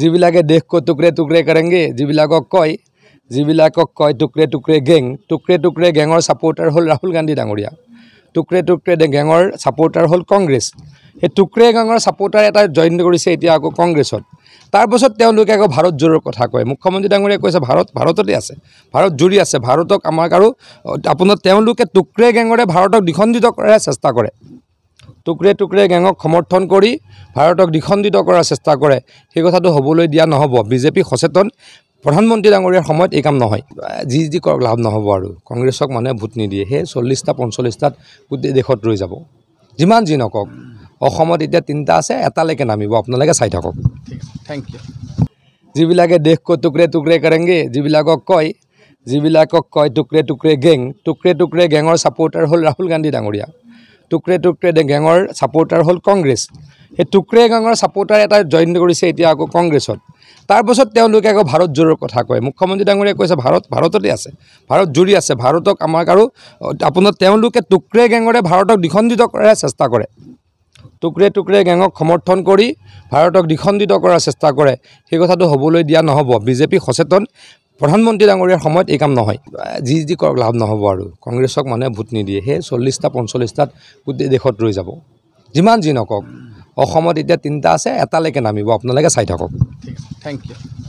যিবিলাকে দেশক টুকুৰে টুকুৰে কৰেংগে যিবিলাকক কয় যিবিলাকক কয় টুকুৰে টুকুৰে গেং টুকুৰে টুকুৰে গেঙৰ ছাপৰ্টাৰ হ'ল ৰাহুল গান্ধী ডাঙৰীয়া টুকুৰে টুকুৰে গেঙৰ ছাপৰ্টাৰ হ'ল কংগ্ৰেছ সেই টুকুৰে গেঙৰ ছাপৰ্টাৰ এটা জইন কৰিছে এতিয়া আকৌ কংগ্ৰেছত তাৰপাছত তেওঁলোকে আকৌ ভাৰত জোৰৰ কথা কয় মুখ্যমন্ত্ৰী ডাঙৰীয়াই কৈছে ভাৰত ভাৰততে আছে ভাৰত জুৰি আছে ভাৰতক আমাক আৰু আপোনাৰ তেওঁলোকে টুকুৰে গেঙৰে ভাৰতক দ্বিখণ্ডিত কৰাৰ চেষ্টা কৰে টুকুৰে টুকুৰে গেঙক সমৰ্থন কৰি ভাৰতক দ্বিখণ্ডিত কৰাৰ চেষ্টা কৰে সেই কথাটো হ'বলৈ দিয়া নহ'ব বিজেপি সচেতন প্ৰধানমন্ত্ৰী ডাঙৰীয়াৰ সময়ত এই কাম নহয় যি যি কৰক লাভ নহ'ব আৰু কংগ্ৰেছক মানুহে ভোট নিদিয়ে সেই চল্লিছটা পঞ্চল্লিছটাত গোটেই দেশত ৰৈ যাব যিমান যি নকওক অসমত এতিয়া তিনিটা আছে এটালৈকে নামিব আপোনালোকে চাই থাকক থেংক ইউ যিবিলাকে দেশ কয় টুকুৰে টুকুৰে কৰেংগে যিবিলাকক কয় যিবিলাকক কয় টুকুৰে টুকুৰে গেং টুকুৰে টুকুৰে গেঙৰ ছাপৰ্টাৰ হ'ল ৰাহুল গান্ধী ডাঙৰীয়া টুকৰে টুকুৰে গেঙৰ ছাপৰ্টাৰ হ'ল কংগ্ৰেছ সেই টুকৰে গেঙৰ ছাপৰ্টাৰ এটা জইন কৰিছে এতিয়া আকৌ কংগ্ৰেছত তাৰপাছত তেওঁলোকে আকৌ ভাৰত জোৰৰ কথা কয় মুখ্যমন্ত্ৰী ডাঙৰীয়াই কৈছে ভাৰত ভাৰততে আছে ভাৰত জুৰি আছে ভাৰতক আমাক আৰু আপোনাৰ তেওঁলোকে টুকৰে গেঙৰে ভাৰতক দ্বিখণ্ডিত কৰাৰ চেষ্টা কৰে টুকৰে টুকৰে গেঙক সমৰ্থন কৰি ভাৰতক দ্বিখণ্ডিত কৰাৰ চেষ্টা কৰে সেই কথাটো হ'বলৈ দিয়া নহ'ব বিজেপি সচেতন প্ৰধানমন্ত্ৰী ডাঙৰীয়াৰ সময়ত এই কাম নহয় যি যি কৰক লাভ নহ'ব আৰু কংগ্ৰেছক মানুহে ভোট নিদিয়ে সেই চল্লিছটা পঞ্চল্লিছটাত গোটেই দেশত ৰৈ যাব যিমান যি নকওক অসমত এতিয়া তিনিটা আছে এটালৈকে নামিব আপোনালোকে চাই থাকক থেংক ইউ